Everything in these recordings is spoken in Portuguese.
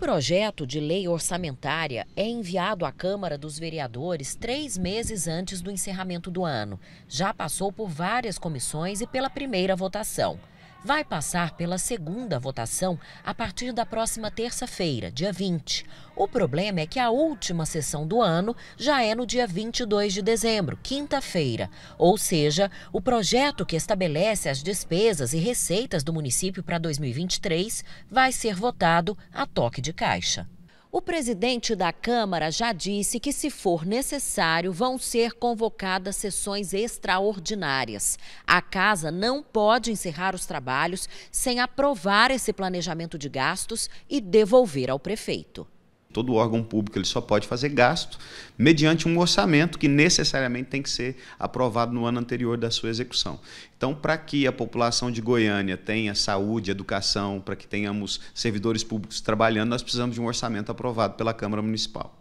projeto de lei orçamentária é enviado à Câmara dos Vereadores três meses antes do encerramento do ano. Já passou por várias comissões e pela primeira votação vai passar pela segunda votação a partir da próxima terça-feira, dia 20. O problema é que a última sessão do ano já é no dia 22 de dezembro, quinta-feira. Ou seja, o projeto que estabelece as despesas e receitas do município para 2023 vai ser votado a toque de caixa. O presidente da Câmara já disse que, se for necessário, vão ser convocadas sessões extraordinárias. A Casa não pode encerrar os trabalhos sem aprovar esse planejamento de gastos e devolver ao prefeito todo órgão público ele só pode fazer gasto mediante um orçamento que necessariamente tem que ser aprovado no ano anterior da sua execução. Então, para que a população de Goiânia tenha saúde, educação, para que tenhamos servidores públicos trabalhando, nós precisamos de um orçamento aprovado pela Câmara Municipal.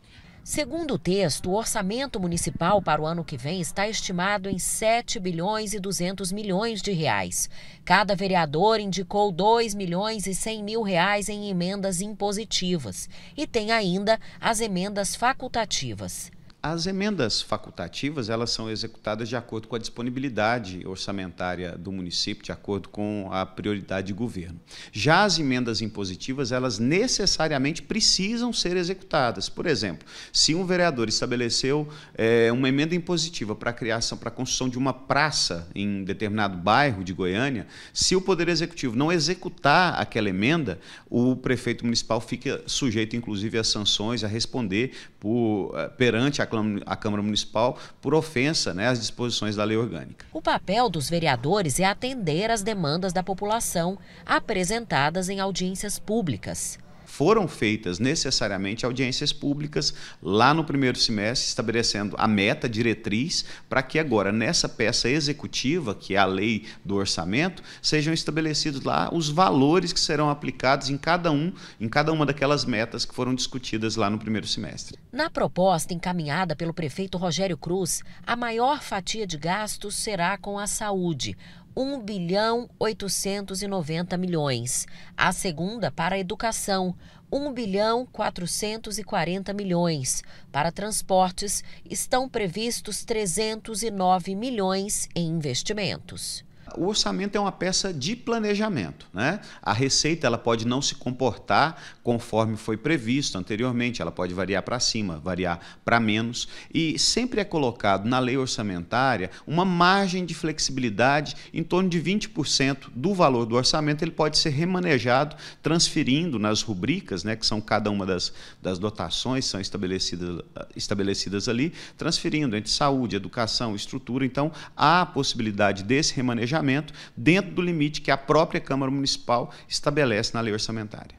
Segundo o texto, o orçamento municipal para o ano que vem está estimado em 7 bilhões e 200 milhões de reais. Cada vereador indicou 2 milhões e 100 mil reais em emendas impositivas e tem ainda as emendas facultativas. As emendas facultativas, elas são executadas de acordo com a disponibilidade orçamentária do município, de acordo com a prioridade de governo. Já as emendas impositivas, elas necessariamente precisam ser executadas. Por exemplo, se um vereador estabeleceu é, uma emenda impositiva para a criação, para a construção de uma praça em determinado bairro de Goiânia, se o Poder Executivo não executar aquela emenda, o prefeito municipal fica sujeito, inclusive, a sanções, a responder por, eh, perante a à Câmara Municipal por ofensa né, às disposições da lei orgânica. O papel dos vereadores é atender às demandas da população apresentadas em audiências públicas foram feitas necessariamente audiências públicas lá no primeiro semestre, estabelecendo a meta diretriz para que agora, nessa peça executiva, que é a lei do orçamento, sejam estabelecidos lá os valores que serão aplicados em cada um, em cada uma daquelas metas que foram discutidas lá no primeiro semestre. Na proposta encaminhada pelo prefeito Rogério Cruz, a maior fatia de gastos será com a saúde. 1 bilhão 890 milhões. A segunda para a educação, 1 bilhão 440 milhões. Para transportes, estão previstos 309 milhões em investimentos. O orçamento é uma peça de planejamento. Né? A receita ela pode não se comportar conforme foi previsto anteriormente, ela pode variar para cima, variar para menos. E sempre é colocado na lei orçamentária uma margem de flexibilidade em torno de 20% do valor do orçamento, ele pode ser remanejado, transferindo nas rubricas, né, que são cada uma das, das dotações são estabelecidas, estabelecidas ali, transferindo entre saúde, educação, estrutura. Então, há a possibilidade desse remanejamento planejamento dentro do limite que a própria Câmara Municipal estabelece na lei orçamentária.